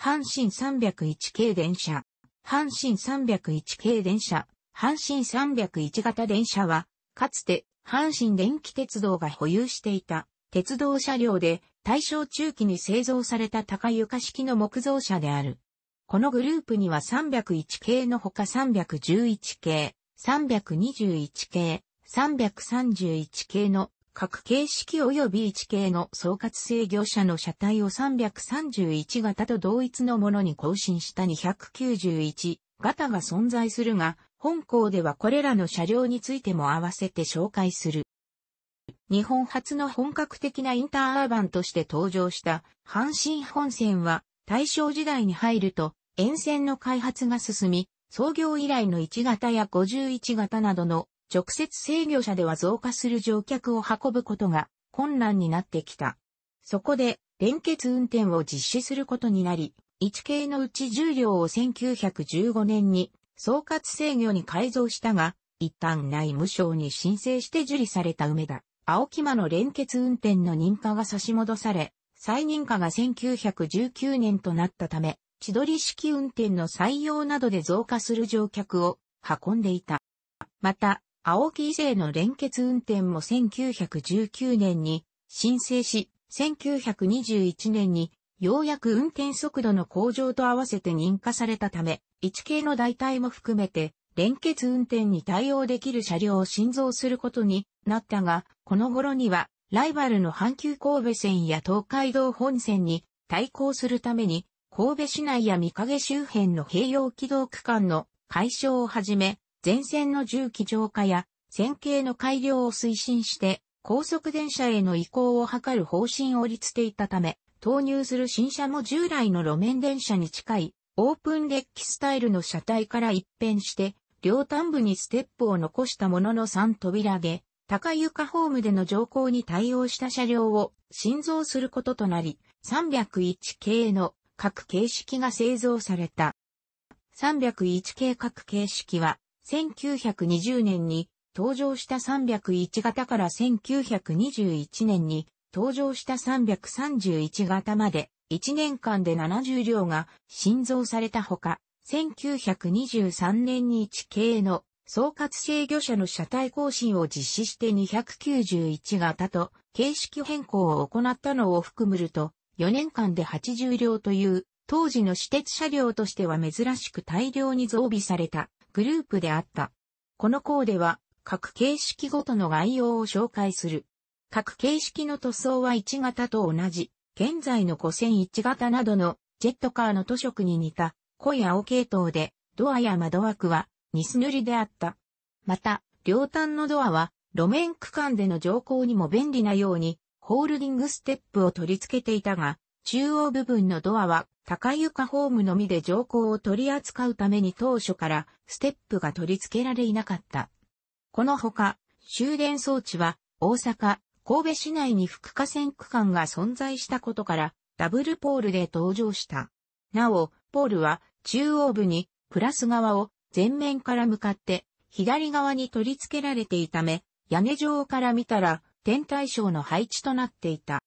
阪神301系電車。阪神301系電車、阪神301型電車は、かつて阪神電気鉄道が保有していた鉄道車両で大正中期に製造された高床式の木造車である。このグループには301系のほか311系、321系、331系の各形式及び一系の総括制御車の車体を331型と同一のものに更新した291型が存在するが、本校ではこれらの車両についても合わせて紹介する。日本初の本格的なインターアーバンとして登場した阪神本線は大正時代に入ると沿線の開発が進み、創業以来の1型や51型などの直接制御車では増加する乗客を運ぶことが困難になってきた。そこで、連結運転を実施することになり、1系のうち重量を1915年に総括制御に改造したが、一旦内務省に申請して受理された梅田、青木間の連結運転の認可が差し戻され、再認可が1919年となったため、千鳥式運転の採用などで増加する乗客を運んでいた。また、青木伊勢の連結運転も1919年に申請し、1921年にようやく運転速度の向上と合わせて認可されたため、1系の代替も含めて、連結運転に対応できる車両を新造することになったが、この頃には、ライバルの阪急神戸線や東海道本線に対抗するために、神戸市内や三影周辺の併用軌道区間の解消をはじめ、前線の重機浄化や線形の改良を推進して高速電車への移行を図る方針を立ていたため、投入する新車も従来の路面電車に近いオープンデッキスタイルの車体から一変して、両端部にステップを残したものの3扉げ、高床ホームでの乗降に対応した車両を新造することとなり、301系の各形式が製造された。301系各形式は1920年に登場した301型から1921年に登場した331型まで1年間で70両が新造されたほか、1923年に1系の総括制御車の車体更新を実施して291型と形式変更を行ったのを含むると、4年間で80両という、当時の私鉄車両としては珍しく大量に増備されたグループであった。この項では、各形式ごとの概要を紹介する。各形式の塗装は1型と同じ、現在の5 0 0 1型などのジェットカーの塗色に似た濃い青系統で、ドアや窓枠はニス塗りであった。また、両端のドアは路面区間での乗降にも便利なように、ホールディングステップを取り付けていたが、中央部分のドアは高床ホームのみで乗降を取り扱うために当初からステップが取り付けられいなかった。このほか、終電装置は大阪、神戸市内に副河川区間が存在したことからダブルポールで登場した。なお、ポールは中央部にプラス側を前面から向かって左側に取り付けられていため、屋根上から見たら天体ショーの配置となっていた。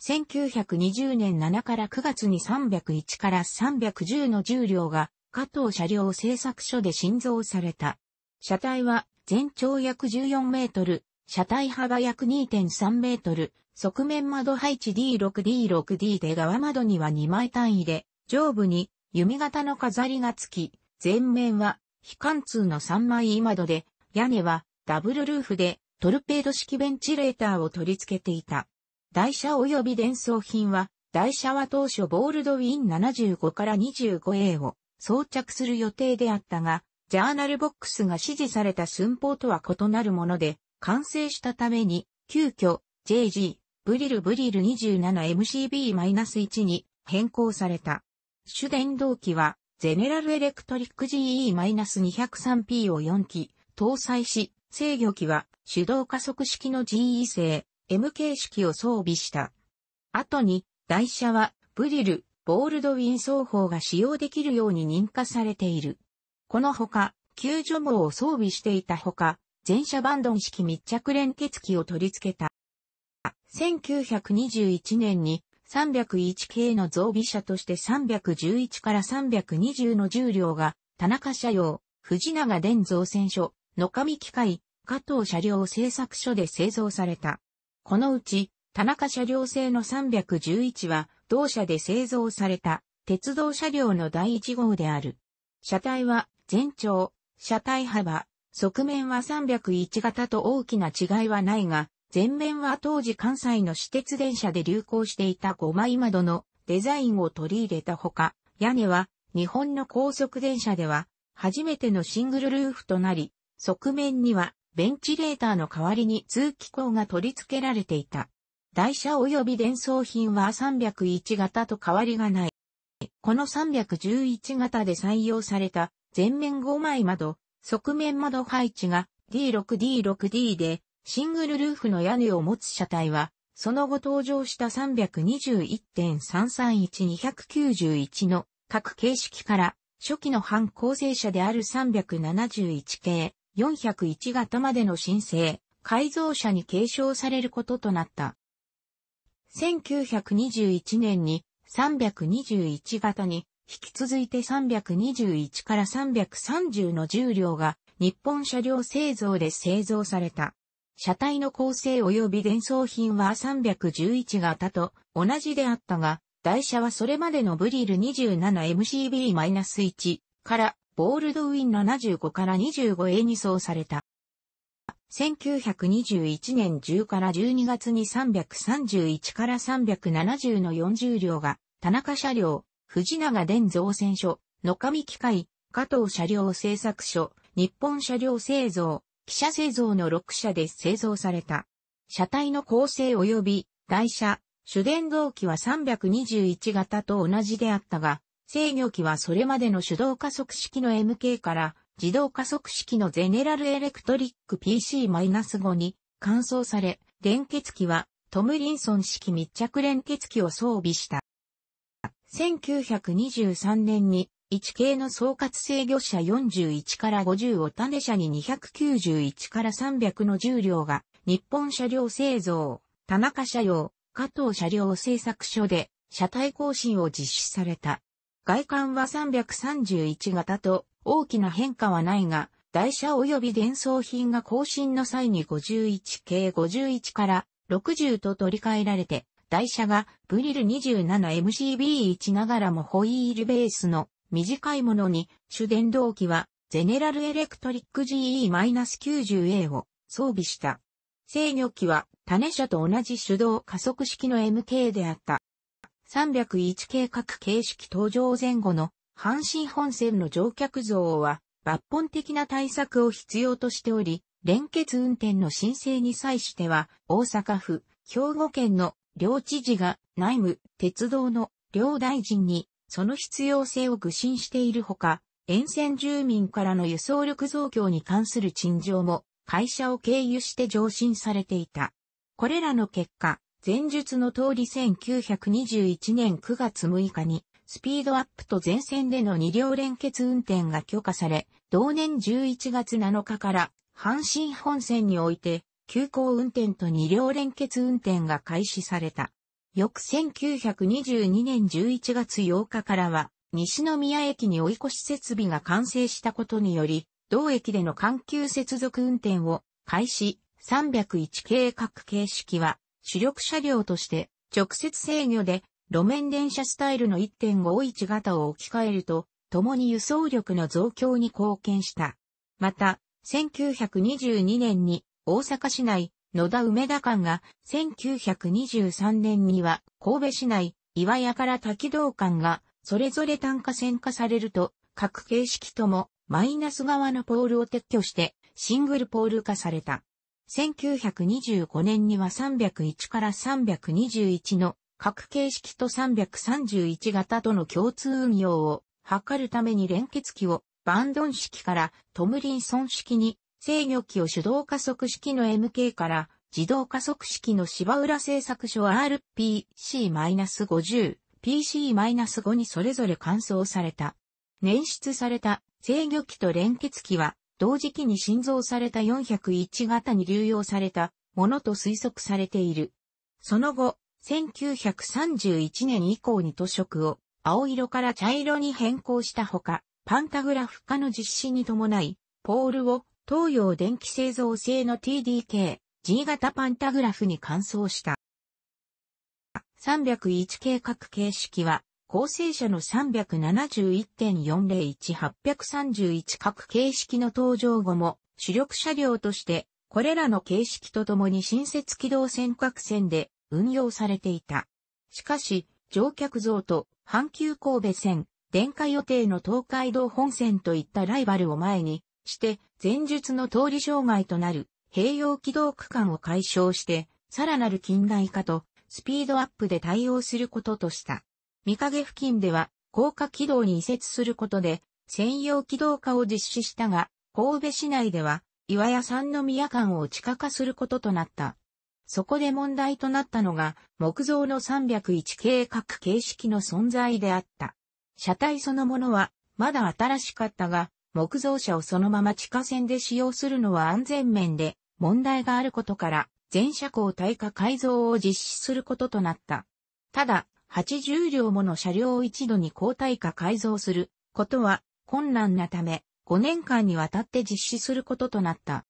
1920年7から9月に301から310の重量が加藤車両製作所で新造された。車体は全長約14メートル、車体幅約2.3メートル、側面窓配置 D6D6D で側窓には2枚単位で、上部に弓形の飾りがつき、前面は非貫通の3枚窓で、屋根はダブルルーフでトルペード式ベンチレーターを取り付けていた。台車及び伝送品は、台車は当初ボールドウィン75から 25A を装着する予定であったが、ジャーナルボックスが指示された寸法とは異なるもので、完成したために、急遽、JG、ブリルブリル 27MCB-1 に変更された。主電動機は、ゼネラルエレクトリック GE-203P を4機搭載し、制御機は手動加速式の GE 製 M 形式を装備した。後に、台車は、ブリル、ボールドウィン双方が使用できるように認可されている。このほか、救助網を装備していたほか、全車バンドン式密着連結機を取り付けた。1921年に301系の増備車として311から320の重量が、田中車用、藤永伝造船所、野上機械、加藤車両製作所で製造された。このうち、田中車両製の311は、同社で製造された、鉄道車両の第1号である。車体は、全長、車体幅、側面は301型と大きな違いはないが、前面は当時関西の私鉄電車で流行していた5枚窓のデザインを取り入れたほか、屋根は日本の高速電車では初めてのシングルルーフとなり、側面にはベンチレーターの代わりに通気口が取り付けられていた。台車及び伝送品は301型と変わりがない。この311型で採用された前面5枚窓、側面窓配置が D6D6D でシングルルーフの屋根を持つ車体は、その後登場した321.331291の各形式から初期の反構成車である371系、401型までの申請、改造車に継承されることとなった。1921年に321型に引き続いて321から330の重量が日本車両製造で製造された。車体の構成及び伝送品は311型と同じであったが、台車はそれまでのブリル 27MCB-1 からボールドウィン75から 25A に送された。1921年10から12月に331から370の40両が、田中車両、藤永伝造船所、野上機械、加藤車両製作所、日本車両製造、汽車製造の6社で製造された。車体の構成及び台車、主電動機は321型と同じであったが、制御機はそれまでの手動加速式の MK から自動加速式のゼネラルエレクトリック PC-5 に換装され、連結機はトムリンソン式密着連結機を装備した。1923年に1系の総括制御車41から50を種車に291から300の重量が日本車両製造、田中車両、加藤車両製作所で車体更新を実施された。外観は331型と大きな変化はないが、台車及び伝送品が更新の際に51系51から60と取り替えられて、台車がブリル 27MCB1 ながらもホイールベースの短いものに主電動機はゼネラルエレクトリック GE-90A を装備した。制御機は種車と同じ手動加速式の MK であった。301計画形式登場前後の阪神本線の乗客像は抜本的な対策を必要としており、連結運転の申請に際しては、大阪府、兵庫県の両知事が内務、鉄道の両大臣にその必要性を愚信しているほか、沿線住民からの輸送力増強に関する陳情も会社を経由して上申されていた。これらの結果、前述の通り1921年9月6日に、スピードアップと前線での二両連結運転が許可され、同年11月7日から、阪神本線において、急行運転と二両連結運転が開始された。翌1922年11月8日からは、西宮駅に追い越し設備が完成したことにより、同駅での環球接続運転を開始、301系各形式は、主力車両として直接制御で路面電車スタイルの1.51型を置き換えると、共に輸送力の増強に貢献した。また、1922年に大阪市内野田梅田間が、1923年には神戸市内岩屋から滝道間が、それぞれ単価線化されると、各形式ともマイナス側のポールを撤去して、シングルポール化された。1925年には301から321の各形式と331型との共通運用を図るために連結器をバンドン式からトムリンソン式に、制御器を手動加速式の MK から自動加速式の芝浦製作所 RPC-50、PC-5 にそれぞれ換装された。捻出された制御機と連結機は同時期に新造された401型に流用されたものと推測されている。その後、1931年以降に塗色を青色から茶色に変更したほか、パンタグラフ化の実施に伴い、ポールを東洋電気製造製の TDK、G 型パンタグラフに換装した。301計画形式は構成者の371.401831各形式の登場後も主力車両として、これらの形式とともに新設機動船各線で運用されていた。しかし、乗客増と阪急神戸線、電化予定の東海道本線といったライバルを前にして、前述の通り障害となる併用軌道区間を解消して、さらなる近代化とスピードアップで対応することとした。見影付近では、高架軌道に移設することで、専用軌道化を実施したが、神戸市内では、岩屋三宮間を地下化することとなった。そこで問題となったのが、木造の301計画形式の存在であった。車体そのものは、まだ新しかったが、木造車をそのまま地下線で使用するのは安全面で問題があることから、全車高耐火改造を実施することとなった。ただ、80両もの車両を一度に交代化改造することは困難なため、5年間にわたって実施することとなった。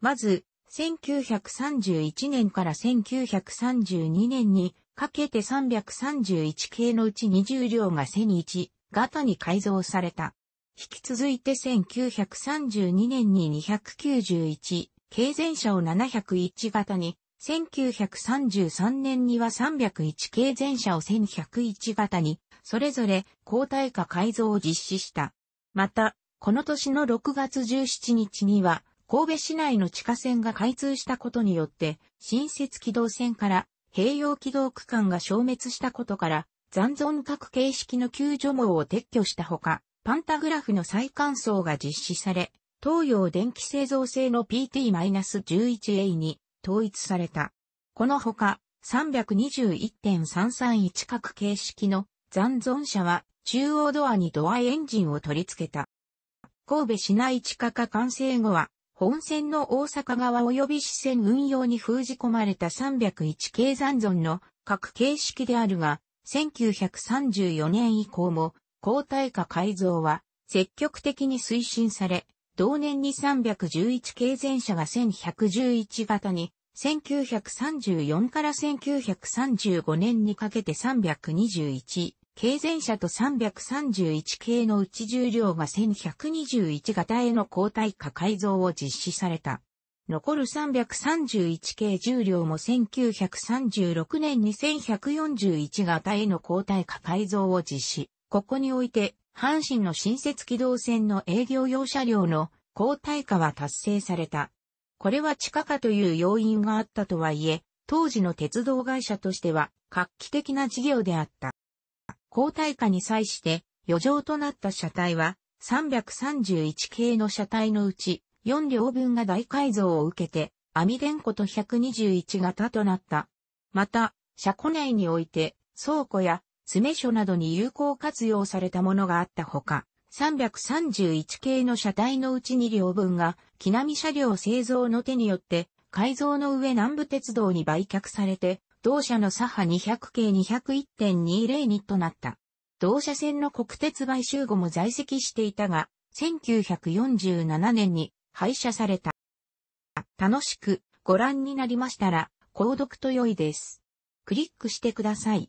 まず、1931年から1932年にかけて331系のうち20両がセニ1型に改造された。引き続いて1932年に291、系前車を701型に1933年には301系全車を1101型に、それぞれ交代化改造を実施した。また、この年の6月17日には、神戸市内の地下線が開通したことによって、新設軌道線から併用軌道区間が消滅したことから、残存各形式の救助網を撤去したほか、パンタグラフの再換装が実施され、東洋電気製造製の PT-11A に統一された。このほか、321.331角形式の残存車は中央ドアにドアエンジンを取り付けた。神戸市内地下化完成後は、本線の大阪側及び支線運用に封じ込まれた301系残存の各形式であるが、1934年以降も、交代化改造は積極的に推進され、同年に311系全車が1111型に、1934から1935年にかけて321系全車と331系のうち重量が1121型への交代化改造を実施された。残る331系重量も1936年に1141型への交代化改造を実施。ここにおいて阪神の新設機動線の営業用車両の高代化は達成された。これは地下化という要因があったとはいえ、当時の鉄道会社としては画期的な事業であった。高代化に際して余剰となった車体は331系の車体のうち4両分が大改造を受けて網電庫と121型となった。また、車庫内において倉庫や詰所などに有効活用されたものがあったほか、331系の車体のうち2両分が、木並車両製造の手によって、改造の上南部鉄道に売却されて、同社の左派200系201.202となった。同社線の国鉄買収後も在籍していたが、1947年に廃車された。楽しくご覧になりましたら、購読と良いです。クリックしてください。